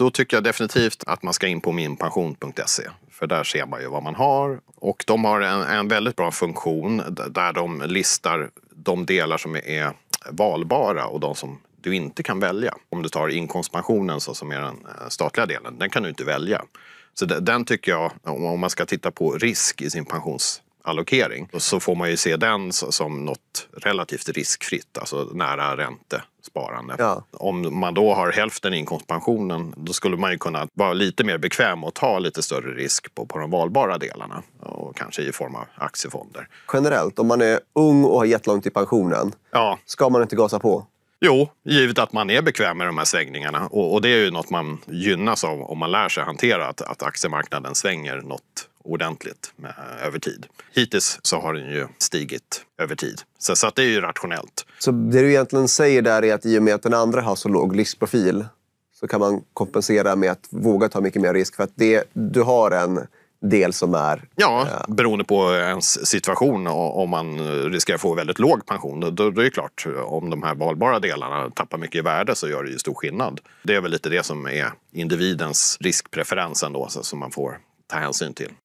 då tycker jag definitivt att man ska in på minpension.se. För där ser man ju vad man har. Och de har en, en väldigt bra funktion där de listar de delar som är valbara och de som du inte kan välja. Om du tar inkomstpensionen så, som är den eh, statliga delen, den kan du inte välja. Så den tycker jag, om man ska titta på risk i sin pensions allokering. Och så får man ju se den som något relativt riskfritt, alltså nära räntesparande. Ja. Om man då har hälften inkomstpensionen, då skulle man ju kunna vara lite mer bekväm och ta lite större risk på, på de valbara delarna. Och kanske i form av aktiefonder. Generellt, om man är ung och har jättelångt i pensionen, ja. ska man inte gasa på? Jo, givet att man är bekväm med de här svängningarna. Och, och, det är ju något man gynnas av om man lär sig hantera att, att aktiemarknaden svänger något ordentligt med, över tid. Hittills så har den ju stigit över tid. Så, så det är ju rationellt. Så det du egentligen säger där är att i och med att den andra har så låg riskprofil så kan man kompensera med att våga ta mycket mer risk för att det, du har en del som är... Ja, eh, beroende på ens situation. Om man riskerar att få väldigt låg pension, då, då är det klart om de här valbara delarna tappar mycket i värde så gör det ju stor skillnad. Det är väl lite det som är individens riskpreferens ändå, så, som man får ta hänsyn till.